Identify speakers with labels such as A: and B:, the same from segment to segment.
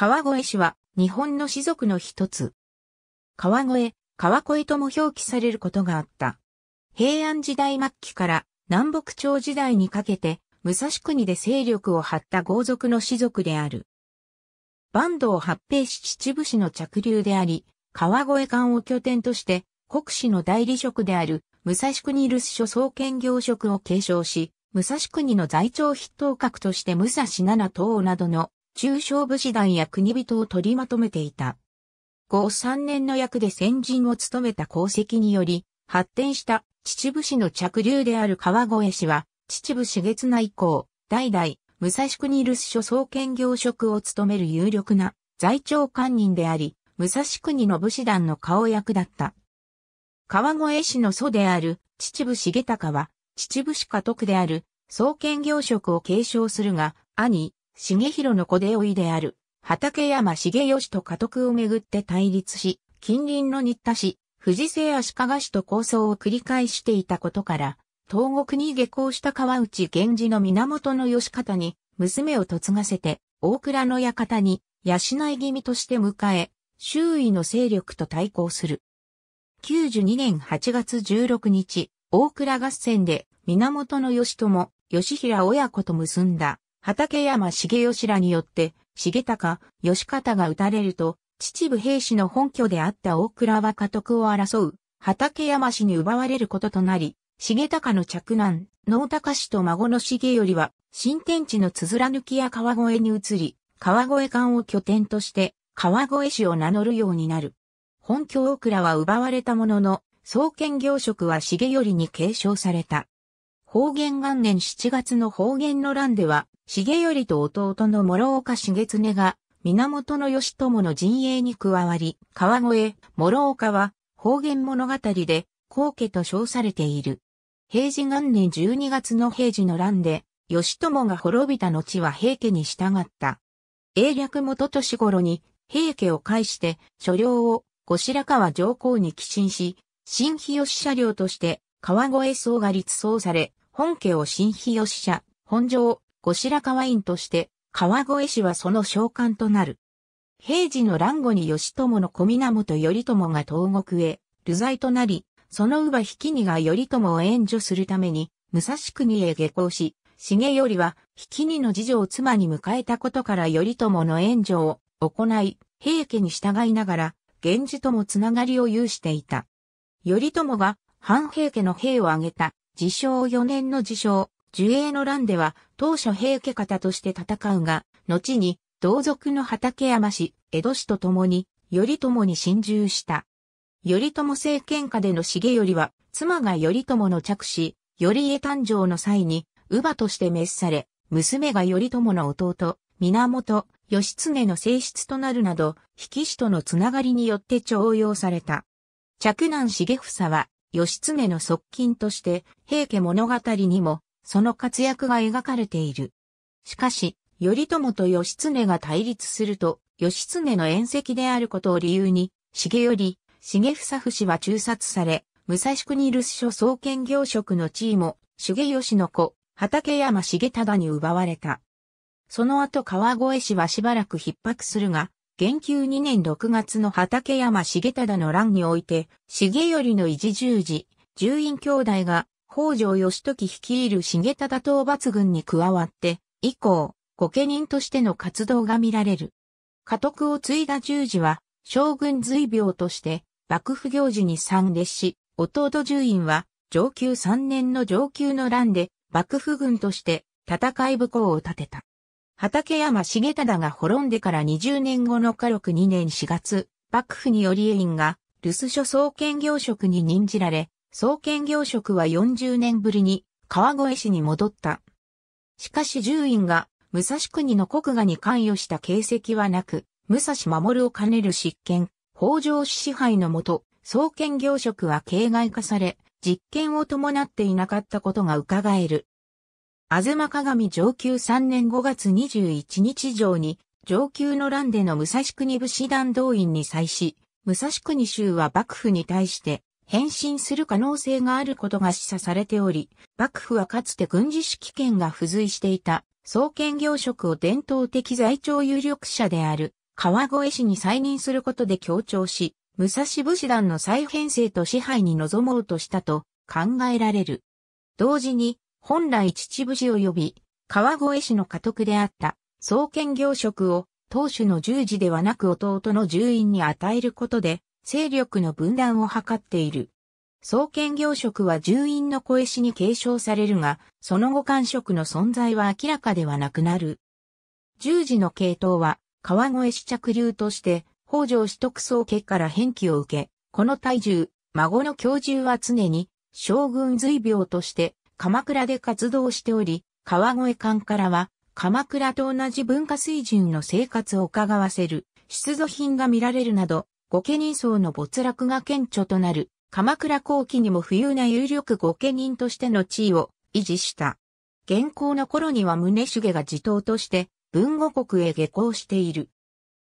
A: 川越市は日本の氏族の一つ。川越、川越とも表記されることがあった。平安時代末期から南北朝時代にかけて武蔵国で勢力を張った豪族の氏族である。坂東八平市秩父市の着流であり、川越間を拠点として国士の代理職である武蔵国留守所総研業職を継承し、武蔵国の在庁筆頭格として武蔵七等などの中小武士団や国人を取りまとめていた。後3年の役で先陣を務めた功績により、発展した秩父市の着流である川越市は、秩父市月内以降、代々、武蔵国留守所創建業職を務める有力な在庁官人であり、武蔵国の武士団の顔役だった。川越市の祖である秩父重隆は、秩父市家督である創建業職を継承するが、兄、重弘の子で老いである、畠山重義と家督をめぐって対立し、近隣の新田市、富士瀬足利市と構想を繰り返していたことから、東国に下校した川内源氏の源義方に、娘を嫁がせて、大倉の館に、養い気味として迎え、周囲の勢力と対抗する。92年8月16日、大倉合戦で、源義朝、義平親子と結んだ畠山重義らによって、重高、義方が撃たれると、秩父兵士の本拠であった大倉は家督を争う、畠山氏に奪われることとなり、重高の嫡男、能高氏と孫の重頼は、新天地のつづら抜きや川越に移り、川越間を拠点として、川越氏を名乗るようになる。本拠大倉は奪われたものの、創建業職は重頼に継承された。方言元年7月の方言の乱では、重頼と弟の諸岡重常が、源義朝の陣営に加わり、川越、諸岡は、方言物語で、皇家と称されている。平治元年12月の平治の乱で、義朝が滅びた後は平家に従った。英略元年頃に、平家を介して、所領を、後白河上皇に寄進し、新日吉社領として、川越総が立総され、本家を新日吉社、本城、後白河院として、川越氏はその召喚となる。平時の乱後に義朝の小源頼朝が東国へ、流罪となり、その乳母比企が頼朝を援助するために、武蔵国へ下校し、重頼は、比企の次女を妻に迎えたことから頼朝の援助を行い、平家に従いながら、源氏ともつながりを有していた。頼朝が、反平家の兵を挙げた、自称4年の自称、呪影の乱では当初平家方として戦うが、後に同族の畠山氏、江戸氏と共に、頼朝に侵入した。頼朝政権下での重頼は、妻が頼朝の着子、頼家誕生の際に、乳母として滅され、娘が頼朝の弟、源、義経の正室となるなど、引き師とのつながりによって徴用された。着男重房は、義経の側近として、平家物語にも、その活躍が描かれている。しかし、頼朝と義経が対立すると、義経の縁石であることを理由に、重頼、重房伏は中殺され、武蔵国留守所創建業職の地位も、重義の子、畠山重忠に奪われた。その後川越氏はしばらく逼迫するが、元久2年6月の畠山重忠の乱において、重頼の維持十字、十院兄弟が北条義時率いる重忠討伐軍に加わって、以降、御家人としての活動が見られる。家督を継いだ十字は、将軍随病として、幕府行事に参列し、弟十院は、上級3年の上級の乱で、幕府軍として、戦い武功を立てた。畠山重忠が滅んでから20年後の火力2年4月、幕府により委員が、留守所総建業職に任じられ、創建業職は40年ぶりに川越市に戻った。しかし住院が武蔵国の国画に関与した形跡はなく、武蔵守を兼ねる執権、北条氏支配のもと、創建業職は形外化され、実権を伴っていなかったことが伺える。あずま鏡上級3年5月21日上に、上級の乱での武蔵国武士団動員に際し、武蔵国州は幕府に対して、変身する可能性があることが示唆されており、幕府はかつて軍事指揮権が付随していた、創建業職を伝統的在庁有力者である、川越氏に再任することで強調し、武蔵武士団の再編成と支配に臨もうとしたと考えられる。同時に、本来秩父氏及び、川越氏の家督であった創建業職を当主の十字ではなく弟の十員に与えることで、勢力の分断を図っている。創建業職は住院の小石に継承されるが、その後官職の存在は明らかではなくなる。十字の系統は、川越市着流として、北条氏徳宗家から返記を受け、この体重、孫の教授は常に、将軍随病として、鎌倉で活動しており、川越館からは、鎌倉と同じ文化水準の生活を伺わせる、出土品が見られるなど、御家人層の没落が顕著となる、鎌倉後期にも富裕な有力御家人としての地位を維持した。現行の頃には宗重が自頭として、文後国へ下校している。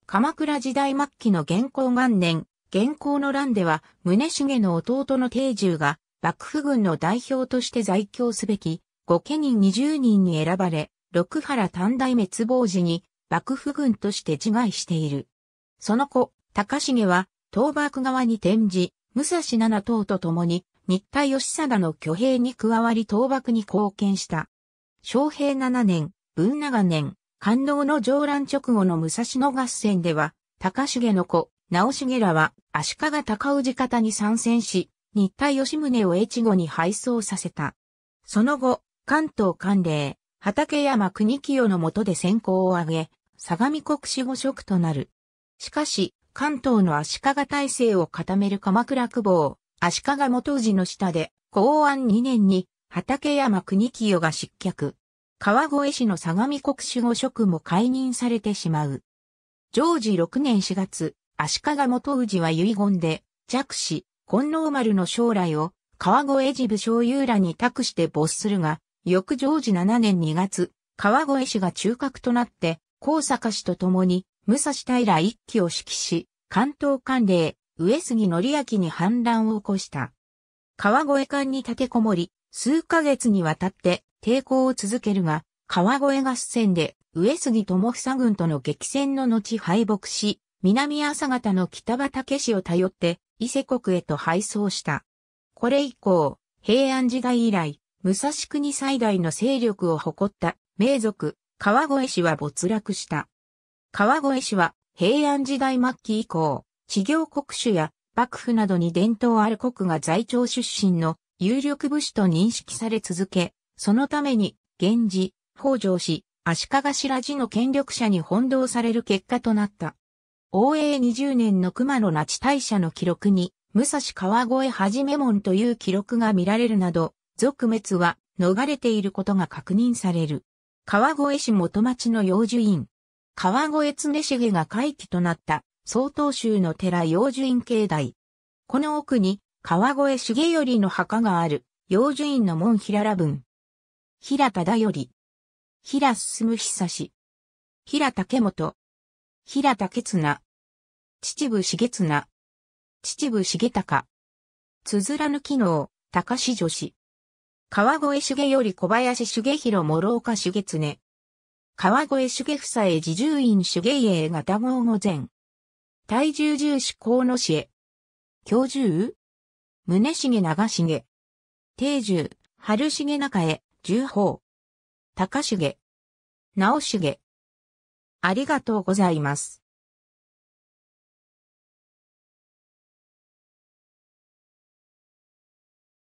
A: 鎌倉時代末期の現行元年、現行の乱では、宗重の弟の定住が、幕府軍の代表として在京すべき、御家人20人に選ばれ、六原短大滅亡時に、幕府軍として自害している。その後、高重は、東幕側に転じ、武蔵七党と共に、新田義貞の挙兵に加わり東幕に貢献した。昌平七年、文長年、官能の上乱直後の武蔵野合戦では、高重の子、直重らは足利高氏方に参戦し、新田義宗を越後に敗走させた。その後、関東関連、畠山国清の下で先行を挙げ、相模国守護職となる。しかし、関東の足利体制を固める鎌倉久保、足利元氏の下で、公安2年に、畠山国清が失脚。川越市の相模国守護職も解任されてしまう。常時6年4月、足利元氏は遺言で、弱子、金能丸の将来を、川越寺武将優らに託して没するが、翌常時7年2月、川越市が中核となって、高坂氏と共に、武蔵平一騎を指揮し、関東官令、上杉則明に反乱を起こした。川越艦に立てこもり、数ヶ月にわたって抵抗を続けるが、川越合戦で上杉友久軍との激戦の後敗北し、南朝方の北畠氏を頼って伊勢国へと敗走した。これ以降、平安時代以来、武蔵国最大の勢力を誇った名族、川越氏は没落した。川越市は平安時代末期以降、地行国主や幕府などに伝統ある国が在庁出身の有力武士と認識され続け、そのために、源氏、北条氏、足利白氏の権力者に翻弄される結果となった。応永20年の熊野那智大社の記録に、武蔵川越はじめ門という記録が見られるなど、俗滅は逃れていることが確認される。川越市元町の幼樹院、川越常重が回帰となった、曹洞宗の寺養寿院境内。この奥に、川越重頼の墓がある、養寿院の門平良文。平忠頼。平進久。平竹元。平竹綱。秩父重綱。秩父重隆。つづらぬ機能、高志女子。川越重頼小林重弘諸岡重常。川越家夫妻自重院主芸営型号御前。体重重視河野市へ。教授宗重長重。定住、春重中へ、重宝。高重。直重。ありがとうございます。